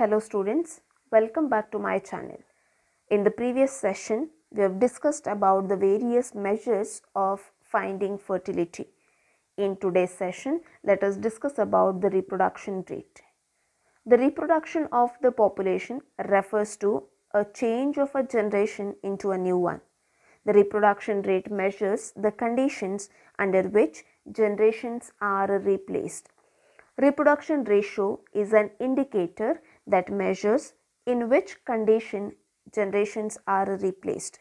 Hello students, welcome back to my channel. In the previous session, we have discussed about the various measures of finding fertility. In today's session, let us discuss about the reproduction rate. The reproduction of the population refers to a change of a generation into a new one. The reproduction rate measures the conditions under which generations are replaced. Reproduction ratio is an indicator that measures in which condition generations are replaced.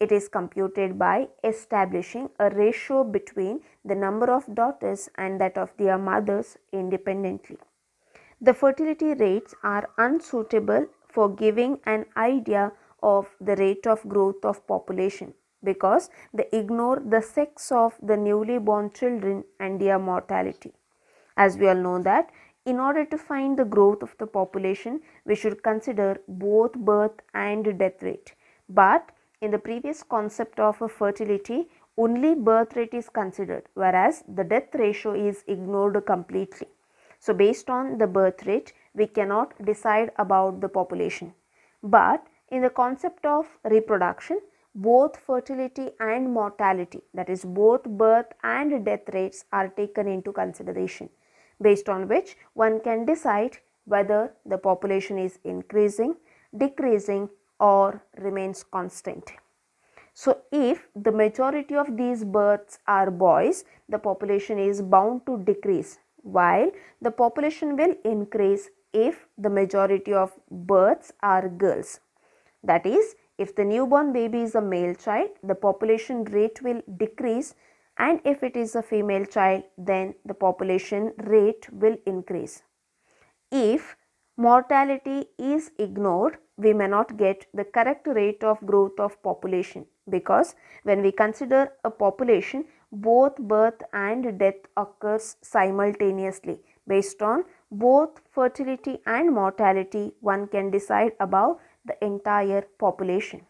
It is computed by establishing a ratio between the number of daughters and that of their mothers independently. The fertility rates are unsuitable for giving an idea of the rate of growth of population because they ignore the sex of the newly born children and their mortality. As we all know that in order to find the growth of the population, we should consider both birth and death rate. But in the previous concept of fertility, only birth rate is considered, whereas the death ratio is ignored completely. So, based on the birth rate, we cannot decide about the population. But in the concept of reproduction, both fertility and mortality, that is, both birth and death rates, are taken into consideration based on which one can decide whether the population is increasing, decreasing or remains constant. So, if the majority of these births are boys, the population is bound to decrease while the population will increase if the majority of births are girls. That is, if the newborn baby is a male child, the population rate will decrease and if it is a female child then the population rate will increase if mortality is ignored we may not get the correct rate of growth of population because when we consider a population both birth and death occurs simultaneously based on both fertility and mortality one can decide about the entire population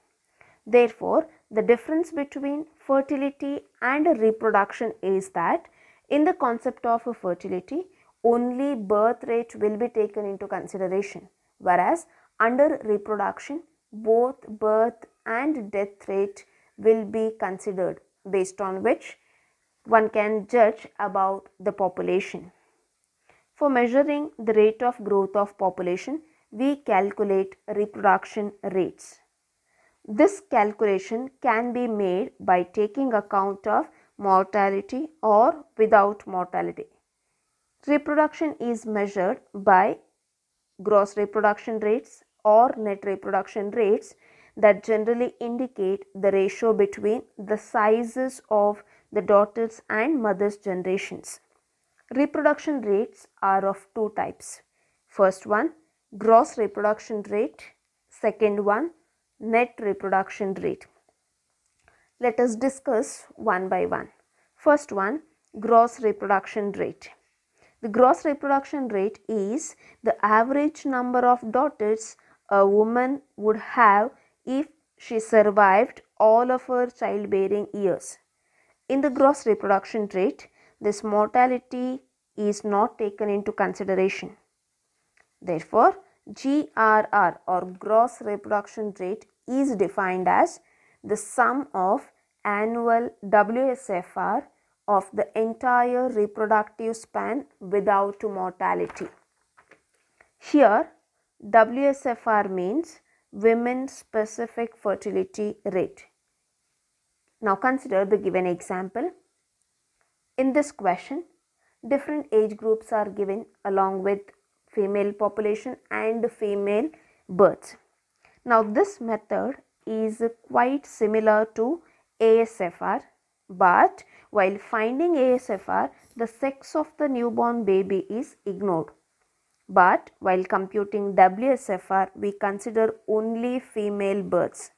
therefore the difference between fertility and reproduction is that in the concept of fertility, only birth rate will be taken into consideration, whereas under reproduction, both birth and death rate will be considered based on which one can judge about the population. For measuring the rate of growth of population, we calculate reproduction rates. This calculation can be made by taking account of mortality or without mortality. Reproduction is measured by gross reproduction rates or net reproduction rates that generally indicate the ratio between the sizes of the daughters and mothers generations. Reproduction rates are of two types. First one, gross reproduction rate. Second one, net reproduction rate. Let us discuss one by one. First one, gross reproduction rate. The gross reproduction rate is the average number of daughters a woman would have if she survived all of her childbearing years. In the gross reproduction rate, this mortality is not taken into consideration. Therefore, GRR or gross reproduction rate is defined as the sum of annual WSFR of the entire reproductive span without mortality. Here, WSFR means women specific fertility rate. Now consider the given example. In this question, different age groups are given along with female population and female births. Now this method is quite similar to ASFR but while finding ASFR the sex of the newborn baby is ignored. But while computing WSFR we consider only female births.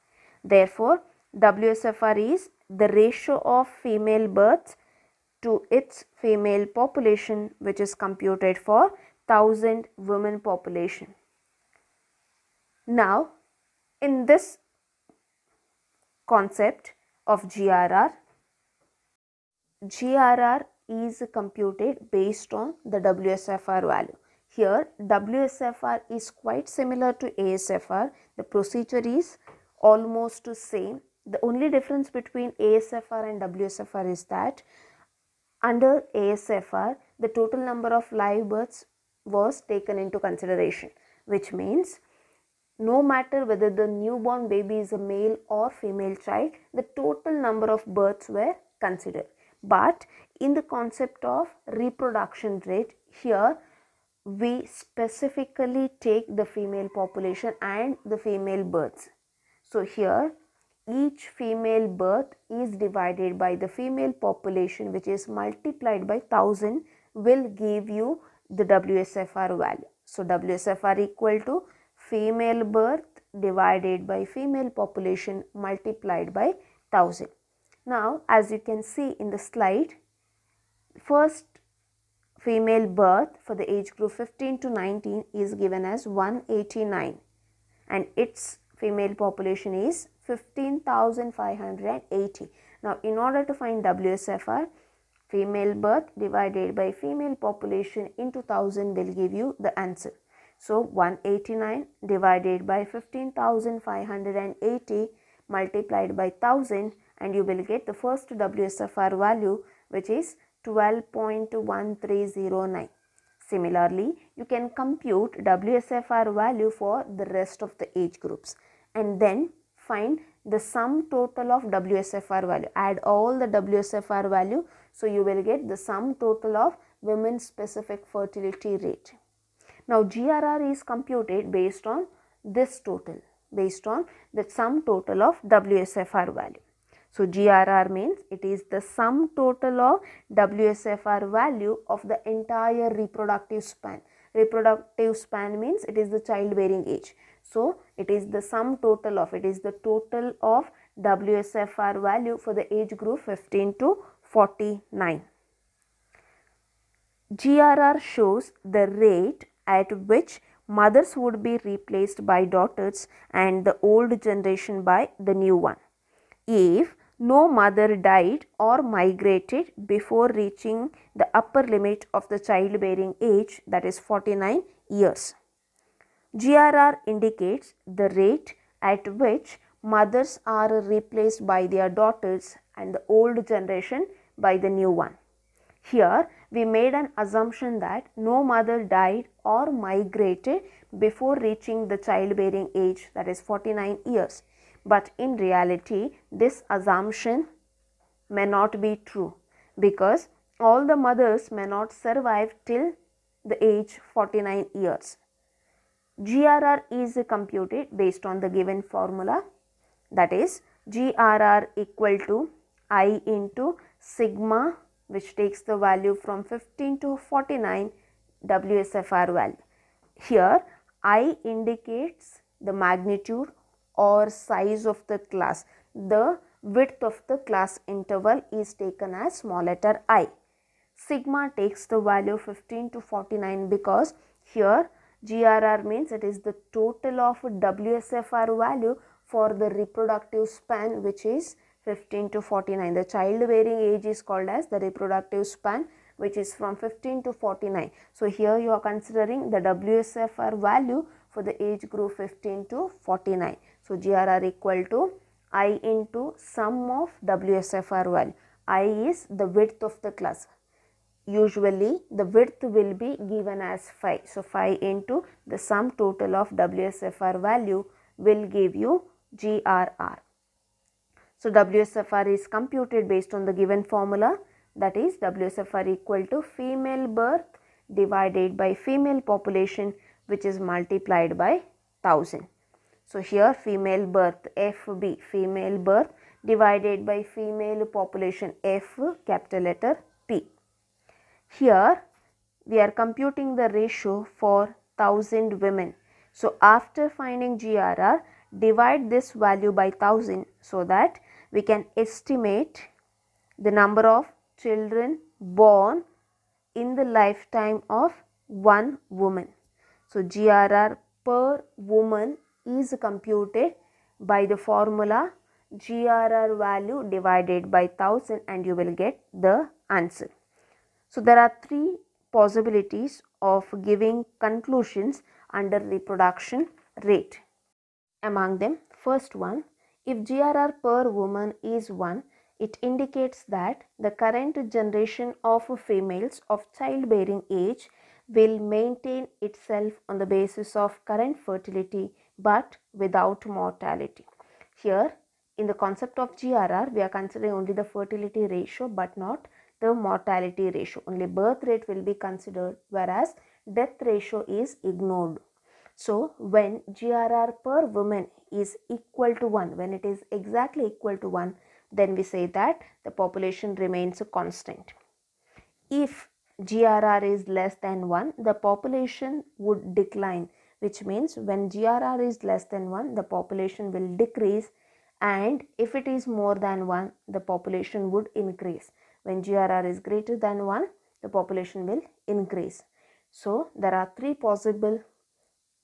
Therefore WSFR is the ratio of female births to its female population which is computed for 1000 women population. Now in this concept of GRR, GRR is computed based on the WSFR value. Here WSFR is quite similar to ASFR. The procedure is almost the same. The only difference between ASFR and WSFR is that under ASFR the total number of live births was taken into consideration which means no matter whether the newborn baby is a male or female child, the total number of births were considered. But in the concept of reproduction rate, here we specifically take the female population and the female births. So, here each female birth is divided by the female population, which is multiplied by 1000, will give you the WSFR value. So, WSFR equal to female birth divided by female population multiplied by 1000. Now, as you can see in the slide, first female birth for the age group 15 to 19 is given as 189 and its female population is 15,580. Now, in order to find WSFR, female birth divided by female population into 1000 will give you the answer. So 189 divided by 15,580 multiplied by 1000 and you will get the first WSFR value which is 12.1309. Similarly, you can compute WSFR value for the rest of the age groups and then find the sum total of WSFR value. Add all the WSFR value so you will get the sum total of women specific fertility rate. Now GRR is computed based on this total, based on the sum total of WSFR value. So GRR means it is the sum total of WSFR value of the entire reproductive span. Reproductive span means it is the childbearing age. So it is the sum total of, it is the total of WSFR value for the age group 15 to 49. GRR shows the rate at which mothers would be replaced by daughters and the old generation by the new one. If no mother died or migrated before reaching the upper limit of the childbearing age, that is 49 years. GRR indicates the rate at which mothers are replaced by their daughters and the old generation by the new one. Here, we made an assumption that no mother died or migrated before reaching the childbearing age, that is 49 years. But in reality, this assumption may not be true because all the mothers may not survive till the age 49 years. GRR is computed based on the given formula that is GRR equal to I into sigma which takes the value from 15 to 49 WSFR value. Here I indicates the magnitude or size of the class. The width of the class interval is taken as small letter i. Sigma takes the value 15 to 49 because here GRR means it is the total of WSFR value for the reproductive span which is 15 to 49. The child bearing age is called as the reproductive span which is from 15 to 49. So here you are considering the WSFR value for the age group 15 to 49. So GRR equal to I into sum of WSFR value. I is the width of the class. Usually the width will be given as phi. So phi into the sum total of WSFR value will give you GRR. So WSFR is computed based on the given formula that is WSFR equal to female birth divided by female population which is multiplied by 1000. So here female birth FB female birth divided by female population F capital letter P. Here we are computing the ratio for 1000 women. So after finding GRR divide this value by 1000 so that we can estimate the number of children born in the lifetime of one woman. So, GRR per woman is computed by the formula GRR value divided by 1000 and you will get the answer. So, there are three possibilities of giving conclusions under reproduction rate among them. First one, if GRR per woman is 1, it indicates that the current generation of females of childbearing age will maintain itself on the basis of current fertility but without mortality. Here, in the concept of GRR, we are considering only the fertility ratio but not the mortality ratio. Only birth rate will be considered, whereas death ratio is ignored. So when GRR per woman is equal to 1, when it is exactly equal to 1, then we say that the population remains constant. If GRR is less than 1, the population would decline, which means when GRR is less than 1, the population will decrease and if it is more than 1, the population would increase. When GRR is greater than 1, the population will increase. So, there are three possible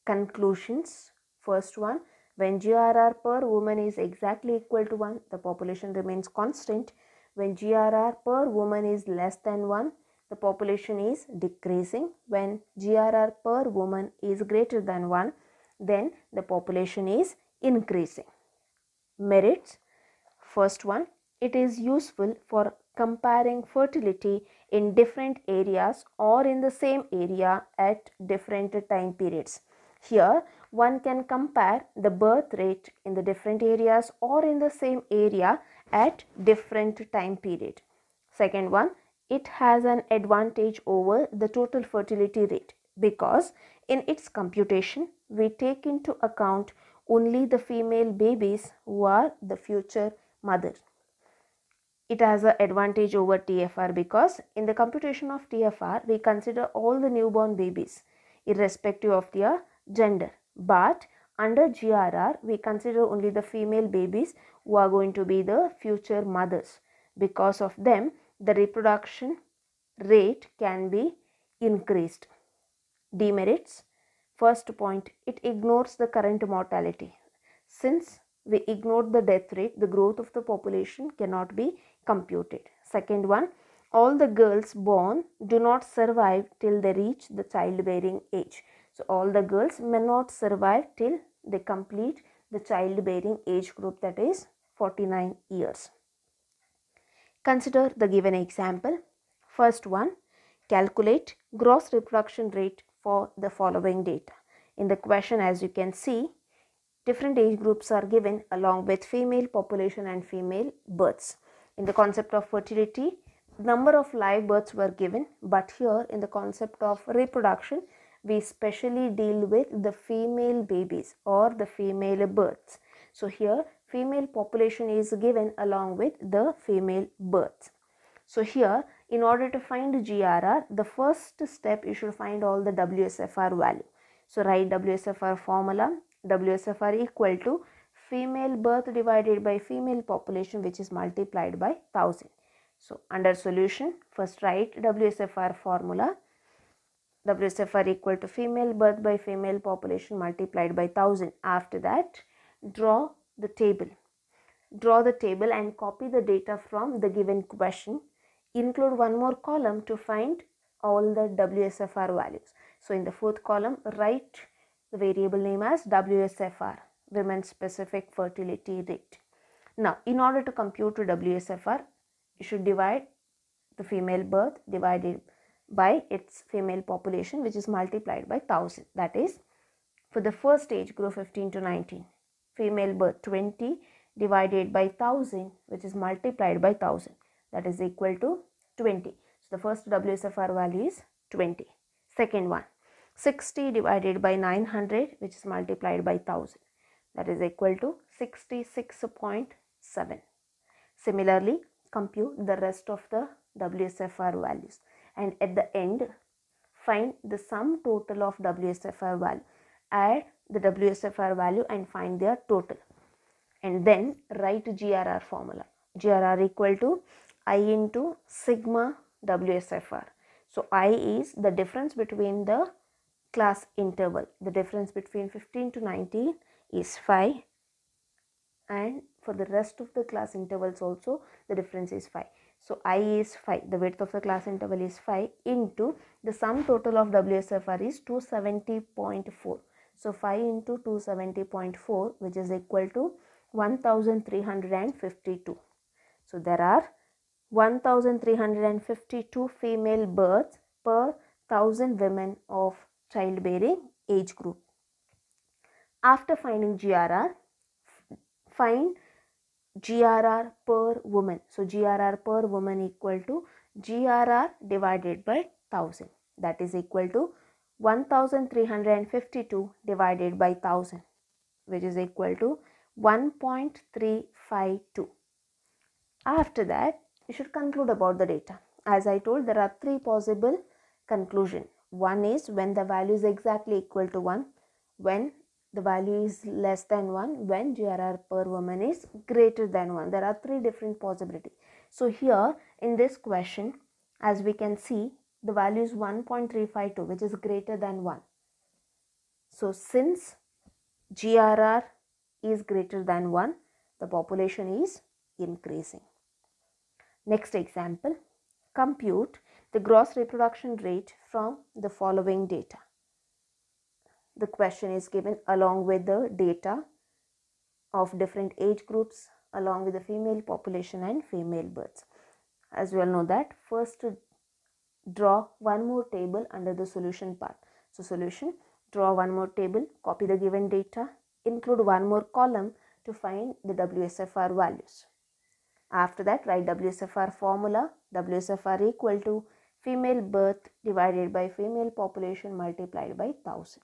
conclusions. First one, when GRR per woman is exactly equal to 1, the population remains constant. When GRR per woman is less than 1, the population is decreasing. When GRR per woman is greater than 1, then the population is increasing. Merits First one, it is useful for comparing fertility in different areas or in the same area at different time periods. Here, one can compare the birth rate in the different areas or in the same area at different time period. Second one, it has an advantage over the total fertility rate because in its computation, we take into account only the female babies who are the future mother. It has an advantage over TFR because in the computation of TFR, we consider all the newborn babies irrespective of their gender. But under GRR, we consider only the female babies who are going to be the future mothers. Because of them, the reproduction rate can be increased. Demerits. First point, it ignores the current mortality. Since we ignore the death rate, the growth of the population cannot be computed. Second one, all the girls born do not survive till they reach the childbearing age. So all the girls may not survive till they complete the childbearing age group that is 49 years. Consider the given example. First one, calculate gross reproduction rate for the following data. In the question as you can see, different age groups are given along with female population and female births. In the concept of fertility, number of live births were given but here in the concept of reproduction, we specially deal with the female babies or the female births. So here female population is given along with the female births. So here in order to find GRR the first step you should find all the WSFR value. So write WSFR formula WSFR equal to female birth divided by female population which is multiplied by 1000. So under solution first write WSFR formula WSFR equal to female birth by female population multiplied by 1000. After that, draw the table. Draw the table and copy the data from the given question. Include one more column to find all the WSFR values. So, in the fourth column, write the variable name as WSFR, women specific fertility rate. Now, in order to compute WSFR, you should divide the female birth divided by its female population which is multiplied by 1000 that is for the first stage, grow 15 to 19 female birth 20 divided by 1000 which is multiplied by 1000 that is equal to 20 so the first wsfr value is 20 second one 60 divided by 900 which is multiplied by 1000 that is equal to 66.7 similarly compute the rest of the wsfr values and at the end find the sum total of WSFR value. Add the WSFR value and find their total. And then write GRR formula. GRR equal to I into sigma WSFR. So I is the difference between the class interval. The difference between 15 to 19 is 5 and for the rest of the class intervals also the difference is 5. So I is 5, the width of the class interval is 5 into the sum total of WSFR is 270.4. So 5 into 270.4 which is equal to 1352. So there are 1352 female births per 1000 women of childbearing age group. After finding GRR, find GRR per woman. So GRR per woman equal to GRR divided by 1000 that is equal to 1352 divided by 1000 which is equal to 1.352. After that you should conclude about the data. As I told there are three possible conclusion. One is when the value is exactly equal to 1, when the value is less than 1 when GRR per woman is greater than 1. There are three different possibility. So here in this question, as we can see, the value is 1.352 which is greater than 1. So since GRR is greater than 1, the population is increasing. Next example, compute the gross reproduction rate from the following data the question is given along with the data of different age groups along with the female population and female births as we all know that first draw one more table under the solution part so solution draw one more table copy the given data include one more column to find the wsfr values after that write wsfr formula wsfr equal to female birth divided by female population multiplied by 1000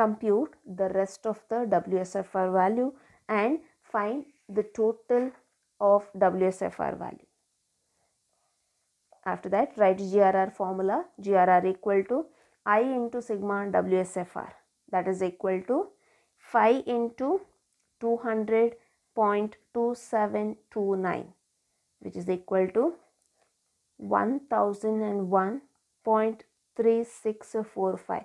compute the rest of the WSFR value and find the total of WSFR value. After that write GRR formula GRR equal to I into sigma WSFR that is equal to phi into 200.2729 which is equal to 1001.3645